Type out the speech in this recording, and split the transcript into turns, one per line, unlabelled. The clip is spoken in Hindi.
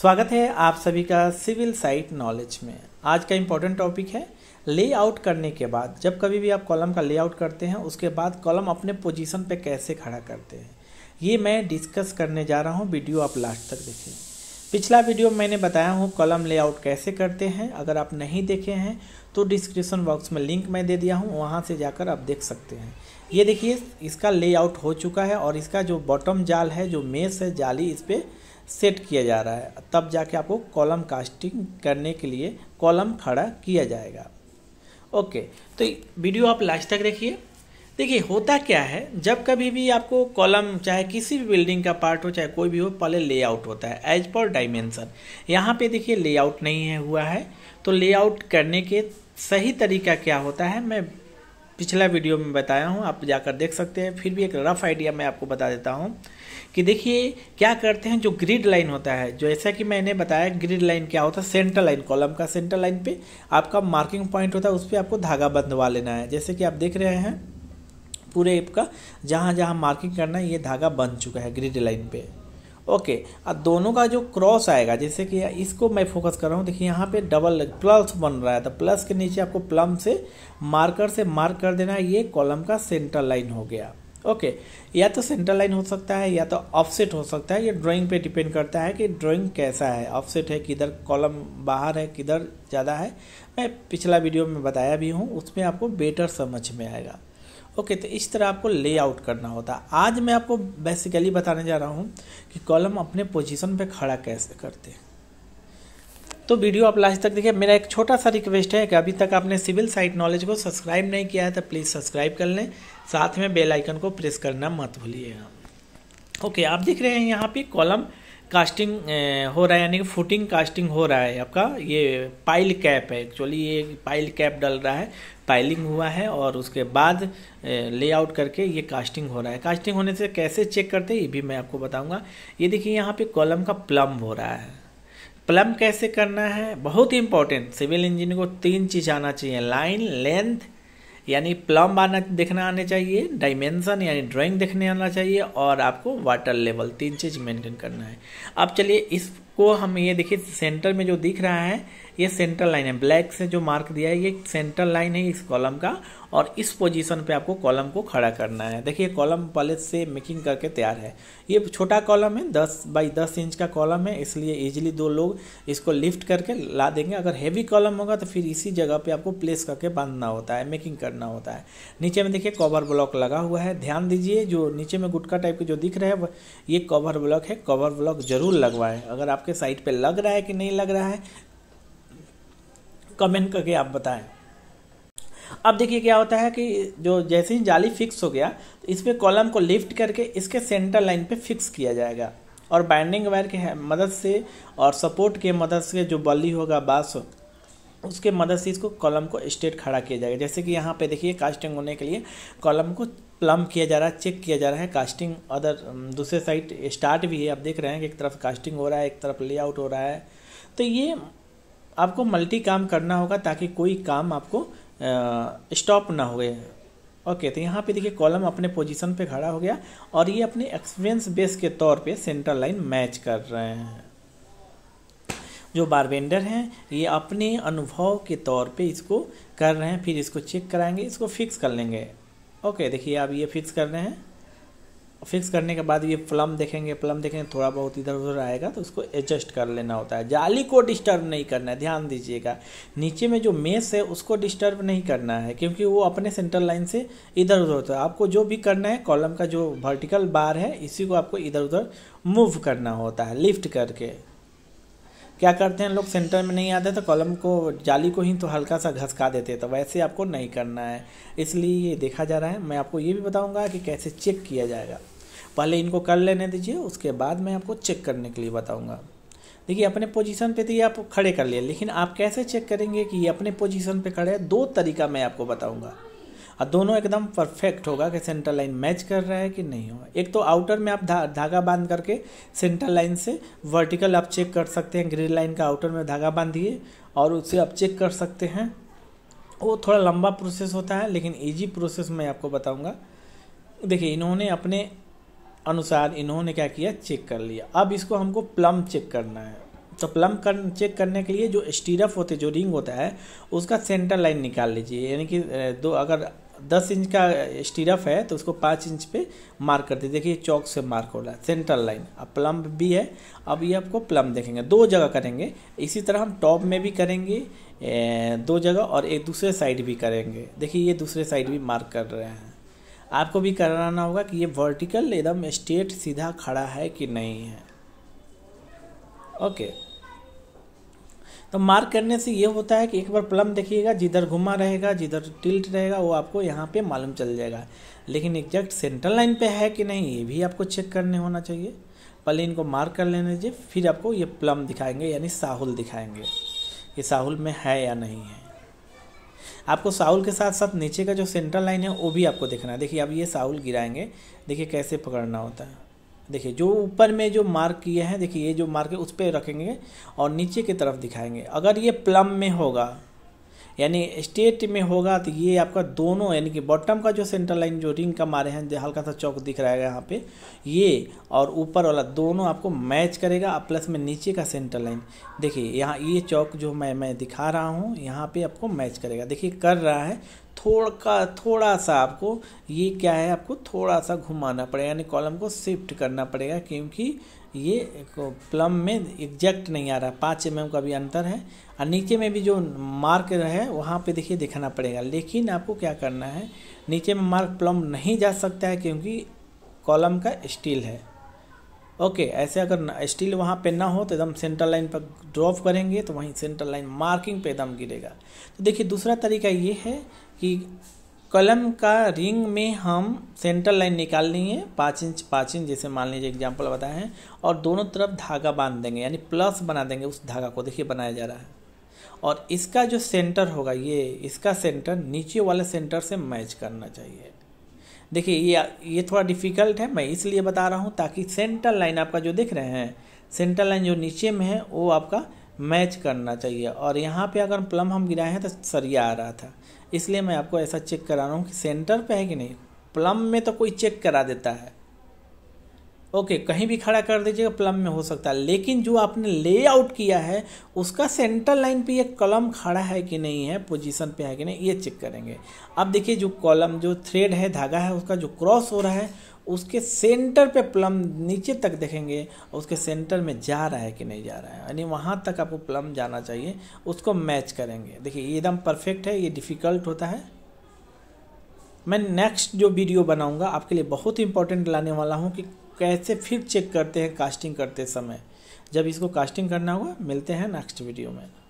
स्वागत है आप सभी का सिविल साइट नॉलेज में आज का इम्पोर्टेंट टॉपिक है लेआउट करने के बाद जब कभी भी आप कॉलम का लेआउट करते हैं उसके बाद कॉलम अपने पोजीशन पे कैसे खड़ा करते हैं ये मैं डिस्कस करने जा रहा हूँ वीडियो आप लास्ट तक देखें पिछला वीडियो मैंने बताया हूँ कॉलम लेआउट कैसे करते हैं अगर आप नहीं देखे हैं तो डिस्क्रिप्शन बॉक्स में लिंक मैं दे दिया हूँ वहाँ से जाकर आप देख सकते हैं ये देखिए इसका लेआउट हो चुका है और इसका जो बॉटम जाल है जो मेस है जाली इस पर सेट किया जा रहा है तब जाके आपको कॉलम कास्टिंग करने के लिए कॉलम खड़ा किया जाएगा ओके तो वीडियो आप लास्ट तक देखिए देखिए होता क्या है जब कभी भी आपको कॉलम चाहे किसी भी बिल्डिंग का पार्ट हो चाहे कोई भी हो पहले लेआउट होता है एज पर डायमेंसन यहाँ पे देखिए लेआउट नहीं है हुआ है तो लेआउट करने के सही तरीका क्या होता है मैं पिछला वीडियो में बताया हूँ आप जाकर देख सकते हैं फिर भी एक रफ आइडिया मैं आपको बता देता हूँ कि देखिए क्या करते हैं जो ग्रिड लाइन होता है जो ऐसा कि मैंने बताया ग्रिड लाइन क्या होता है सेंटर लाइन कॉलम का सेंटर लाइन पे आपका मार्किंग पॉइंट होता है उस पर आपको धागा बंधवा लेना है जैसे कि आप देख रहे हैं पूरे एप का जहाँ जहाँ मार्किंग करना है ये धागा बन चुका है ग्रिड लाइन पे ओके अब दोनों का जो क्रॉस आएगा जैसे कि इसको मैं फोकस कर रहा हूँ देखिए यहाँ पे डबल प्लस बन रहा है तो प्लस के नीचे आपको प्लम से मार्कर से मार्क कर देना ये कॉलम का सेंटर लाइन हो गया ओके या तो सेंटर लाइन हो सकता है या तो ऑफसेट हो सकता है ये ड्राइंग पे डिपेंड करता है कि ड्राइंग कैसा है ऑफसेट है किधर कॉलम बाहर है किधर ज़्यादा है मैं पिछला वीडियो में बताया भी हूँ उसमें आपको बेटर समझ में आएगा ओके तो इस तरह आपको लेआउट करना होता है आज मैं आपको बेसिकली बताने जा रहा हूँ कि कॉलम अपने पोजीशन पे खड़ा कैसे करते हैं तो वीडियो आप लास्ट तक देखिए मेरा एक छोटा सा रिक्वेस्ट है कि अभी तक आपने सिविल साइट नॉलेज को सब्सक्राइब नहीं किया है तो प्लीज़ सब्सक्राइब कर लें साथ में बेल आइकन को प्रेस करना मत भूलिएगा ओके आप देख रहे हैं यहाँ पे कॉलम कास्टिंग हो रहा है यानी कि फुटिंग कास्टिंग हो रहा है आपका ये पाइल कैप है एक्चुअली ये पाइल कैप डल रहा है पाइलिंग हुआ है और उसके बाद लेआउट करके ये कास्टिंग हो रहा है कास्टिंग होने से कैसे चेक करते हैं ये भी मैं आपको बताऊंगा ये देखिए यहाँ पे कॉलम का प्लम्ब हो रहा है प्लम कैसे करना है बहुत ही इंपॉर्टेंट सिविल इंजीनियर को तीन चीज़ आना चाहिए लाइन लेंथ यानी प्लम आना देखना आने चाहिए डायमेंशन यानी ड्राइंग देखने आना चाहिए और आपको वाटर लेवल तीन चीज़ मेंटेन करना है अब चलिए इसको हम ये देखिए सेंटर में जो दिख रहा है ये सेंट्रल लाइन है ब्लैक से जो मार्क दिया है ये सेंट्रल लाइन है इस कॉलम का और इस पोजीशन पे आपको कॉलम को खड़ा करना है देखिए कॉलम पहले से मेकिंग करके तैयार है ये छोटा कॉलम है दस बाई दस इंच का कॉलम है इसलिए इजीली दो लोग इसको लिफ्ट करके ला देंगे अगर हैवी कॉलम होगा तो फिर इसी जगह पे आपको प्लेस करके बांधना होता है मेकिंग करना होता है नीचे में देखिए कवर ब्लॉक लगा हुआ है ध्यान दीजिए जो नीचे में गुटका टाइप के जो दिख रहा है ये कवर ब्लॉक है कवर ब्लॉक जरूर लगवाएं अगर आपके साइट पर लग रहा है कि नहीं लग रहा है कमेंट करके आप बताएं अब देखिए क्या होता है कि जो जैसे ही जाली फिक्स हो गया तो इसमें कॉलम को लिफ्ट करके इसके सेंटर लाइन पे फिक्स किया जाएगा और बाइंडिंग वायर के मदद से और सपोर्ट के मदद से जो बली होगा बास हो उसके मदद से इसको कॉलम को स्ट्रेट खड़ा किया जाएगा जैसे कि यहाँ पे देखिए कास्टिंग होने के लिए कॉलम को प्लम किया जा रहा है चेक किया जा रहा है कास्टिंग अदर um, दूसरे साइड स्टार्ट भी है आप देख रहे हैं कि एक तरफ कास्टिंग हो रहा है एक तरफ लेआउट हो रहा है तो ये आपको मल्टी काम करना होगा ताकि कोई काम आपको स्टॉप ना हो ओके तो यहाँ पे देखिए कॉलम अपने पोजीशन पे खड़ा हो गया और ये अपने एक्सपीरियंस बेस के तौर पे सेंटर लाइन मैच कर रहे हैं जो बारबेंडर हैं ये अपने अनुभव के तौर पे इसको कर रहे हैं फिर इसको चेक कराएंगे इसको फिक्स कर लेंगे ओके देखिए आप ये फिक्स कर रहे हैं फिक्स करने के बाद ये प्लम देखेंगे प्लम देखेंगे थोड़ा बहुत इधर उधर आएगा तो उसको एडजस्ट कर लेना होता है जाली को डिस्टर्ब नहीं करना है ध्यान दीजिएगा नीचे में जो मेस है उसको डिस्टर्ब नहीं करना है क्योंकि वो अपने सेंटर लाइन से इधर उधर होता है आपको जो भी करना है कॉलम का जो वर्टिकल बार है इसी को आपको इधर उधर मूव करना होता है लिफ्ट करके क्या करते हैं लोग सेंटर में नहीं आते तो कॉलम को जाली को ही तो हल्का सा घसका देते तो वैसे आपको नहीं करना है इसलिए ये देखा जा रहा है मैं आपको ये भी बताऊँगा कि कैसे चेक किया जाएगा पहले इनको कर लेने दीजिए उसके बाद मैं आपको चेक करने के लिए बताऊँगा देखिए अपने पोजीशन पे तो ये आप खड़े कर लिए लेकिन आप कैसे चेक करेंगे कि ये अपने पोजीशन पे खड़े हैं दो तरीका मैं आपको बताऊंगा और हाँ, दोनों एकदम परफेक्ट होगा कि सेंटर लाइन मैच कर रहा है कि नहीं होगा एक तो आउटर में आप धा, धागा बांध करके सेंटर लाइन से वर्टिकल आप चेक कर सकते हैं ग्रीन लाइन का आउटर में धागा बांधिए और उसे आप चेक कर सकते हैं वो थोड़ा लंबा प्रोसेस होता है लेकिन ईजी प्रोसेस मैं आपको बताऊँगा देखिए इन्होंने अपने अनुसार इन्होंने क्या किया चेक कर लिया अब इसको हमको प्लम चेक करना है तो प्लम कर चेक करने के लिए जो स्टीरफ होते जो रिंग होता है उसका सेंटर लाइन निकाल लीजिए यानी कि दो अगर दस इंच का स्टीरफ है तो उसको पाँच इंच पे मार्क कर दिए देखिए चौक से मार्क हो रहा है सेंट्रल लाइन अब प्लम्ब भी है अब ये आपको प्लम्ब देखेंगे दो जगह करेंगे इसी तरह हम टॉप में भी करेंगे दो जगह और एक दूसरे साइड भी करेंगे देखिए ये दूसरे साइड भी मार्क कर रहे हैं आपको भी कराना होगा कि ये वर्टिकल एकदम स्ट्रेट सीधा खड़ा है कि नहीं है ओके okay. तो मार्क करने से ये होता है कि एक बार प्लम देखिएगा जिधर घुमा रहेगा जिधर टिल्ट रहेगा वो आपको यहाँ पे मालूम चल जाएगा लेकिन एग्जैक्ट सेंट्रल लाइन पे है कि नहीं ये भी आपको चेक करने होना चाहिए पहले इनको मार्क कर लेने दीजिए फिर आपको ये प्लम दिखाएंगे यानी साहुल दिखाएंगे कि साहुल में है या नहीं है आपको साहुल के साथ साथ नीचे का जो सेंट्रल लाइन है वो भी आपको देखना है देखिए अब ये साहुल गिराएंगे देखिए कैसे पकड़ना होता है देखिए जो ऊपर में जो मार्क किए हैं देखिए ये जो मार्क है उस पर रखेंगे और नीचे की तरफ दिखाएंगे अगर ये प्लम में होगा यानी स्टेट में होगा तो ये आपका दोनों यानी कि बॉटम का जो सेंटर लाइन जो रिंग का मारे हैं जो हल्का सा चौक दिख रहा है यहाँ पे ये और ऊपर वाला दोनों आपको मैच करेगा प्लस में नीचे का सेंटर लाइन देखिए यहाँ ये चौक जो मैं मैं दिखा रहा हूँ यहाँ पर आपको मैच करेगा देखिए कर रहा है थोड़ा का थोड़ा सा आपको ये क्या है आपको थोड़ा सा घुमाना पड़ेगा यानी कॉलम को शिफ्ट करना पड़ेगा क्योंकि ये प्लम में एग्जैक्ट नहीं आ रहा है पाँच एम mm का भी अंतर है और नीचे में भी जो मार्क है वहाँ पे देखिए दिखाना पड़ेगा लेकिन आपको क्या करना है नीचे में मार्क प्लम नहीं जा सकता है क्योंकि कॉलम का स्टील है ओके ऐसे अगर स्टील वहाँ पे ना हो तो एकदम सेंटर लाइन पर ड्रॉप करेंगे तो वहीं सेंटर लाइन मार्किंग पे एकदम गिरेगा तो देखिए दूसरा तरीका ये है कि कलम का रिंग में हम सेंटर लाइन निकाल लेंगे पाँच इंच पाँच इंच जैसे मान लीजिए एग्जाम्पल बताए हैं और दोनों तरफ धागा बांध देंगे यानी प्लस बना देंगे उस धागा को देखिए बनाया जा रहा है और इसका जो सेंटर होगा ये इसका सेंटर नीचे वाले सेंटर से मैच करना चाहिए देखिए ये ये थोड़ा डिफिकल्ट है मैं इसलिए बता रहा हूँ ताकि सेंटर लाइन आपका जो देख रहे हैं सेंटर लाइन जो नीचे में है वो आपका मैच करना चाहिए और यहाँ पे अगर प्लम हम गिराए हैं तो सरिया आ रहा था इसलिए मैं आपको ऐसा चेक करा रहा हूँ कि सेंटर पे है कि नहीं प्लम में तो कोई चेक करा देता है ओके कहीं भी खड़ा कर दीजिएगा प्लम में हो सकता है लेकिन जो आपने लेआउट किया है उसका सेंटर लाइन पे ये कलम खड़ा है कि नहीं है पोजीशन पे है कि नहीं ये चेक करेंगे अब देखिए जो कॉलम जो थ्रेड है धागा है उसका जो क्रॉस हो रहा है उसके सेंटर पे प्लम नीचे तक देखेंगे उसके सेंटर में जा रहा है कि नहीं जा रहा है यानी वहाँ तक आपको प्लम जाना चाहिए उसको मैच करेंगे देखिए ये एकदम परफेक्ट है ये डिफ़िकल्ट होता है मैं नेक्स्ट जो वीडियो बनाऊंगा आपके लिए बहुत इंपॉर्टेंट लाने वाला हूँ कि कैसे फिर चेक करते हैं कास्टिंग करते समय जब इसको कास्टिंग करना होगा मिलते हैं नेक्स्ट वीडियो में